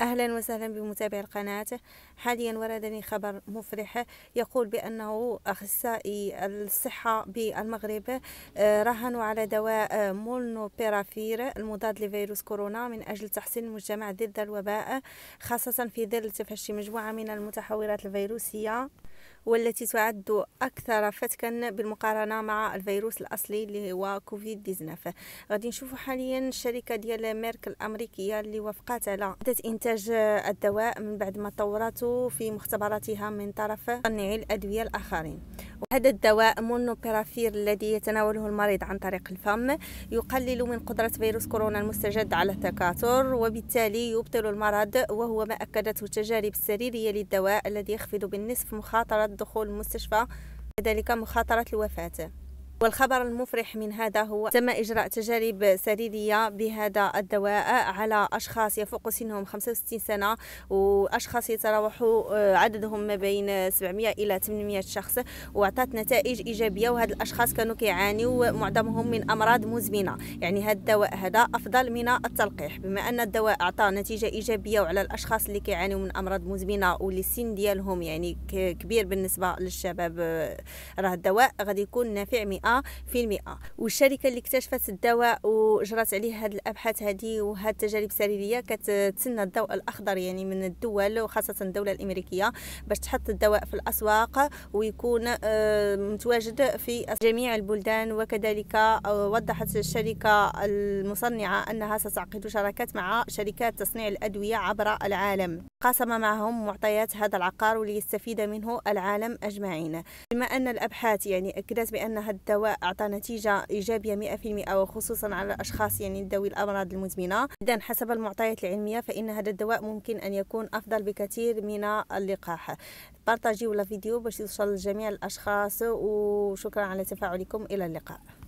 أهلا وسهلا بمتابعي القناة حاليا وردني خبر مفرح يقول بأنه أخصائي الصحة بالمغرب آه، رهنوا على دواء آه، مولنوبيرافير المضاد لفيروس كورونا من أجل تحصين المجتمع ضد الوباء خاصة في ظل تفشي مجموعة من المتحورات الفيروسية والتي تعد أكثر فتكا بالمقارنة مع الفيروس الأصلي اللي هو كوفيد 19 غادي نشوفوا حاليا الشركة ديال ميرك الأمريكية اللي وافقت على بدات إنتاج الدواء من بعد ما طورته في مختبراتها من طرف صنعي الأدوية الآخرين هذا الدواء مونوبيرافير الذي يتناوله المريض عن طريق الفم يقلل من قدرة فيروس كورونا المستجد على التكاثر وبالتالي يبطل المرض وهو ما أكدته التجارب السريرية للدواء الذي يخفض بالنصف مخاطرة دخول المستشفى وذلك مخاطرة الوفاة والخبر المفرح من هذا هو تم إجراء تجارب سريرية بهذا الدواء على أشخاص يفوق سنهم 65 سنة وأشخاص يتراوح آه، عددهم ما بين 700 إلى 800 شخص وأعطت نتائج إيجابية وهاد الأشخاص كانوا كيعانيوا معظمهم من أمراض مزمنة يعني هذا الدواء هذا أفضل من التلقيح بما أن الدواء أعطى نتيجة إيجابية وعلى الأشخاص اللي كيعانيوا من أمراض مزمنة والسن السن ديالهم يعني كبير بالنسبة للشباب آه، راه الدواء غادي يكون نافع آه، المئة والشركه اللي اكتشفت الدواء وجرات عليه هذه الابحاث هذه وهذه التجارب السريريه كتسنى الضوء الاخضر يعني من الدول وخاصه الدوله الامريكيه باش تحط الدواء في الاسواق ويكون آه، متواجد في جميع البلدان وكذلك آه، وضحت الشركه المصنعه انها ستعقد شراكات مع شركات تصنيع الادويه عبر العالم قاسم معهم معطيات هذا العقار وليستفيد منه العالم اجمعين بما ان الابحاث يعني اكدت بان هذا الدواء أعطى نتيجة إيجابية 100% وخصوصا على الأشخاص يعني ذوي الأمراض المزمنة إذا حسب المعطيات العلمية فإن هذا الدواء ممكن أن يكون أفضل بكثير من اللقاح بارتاجيو الفيديو باش يوصل لجميع الأشخاص وشكرا على تفاعلكم إلى اللقاء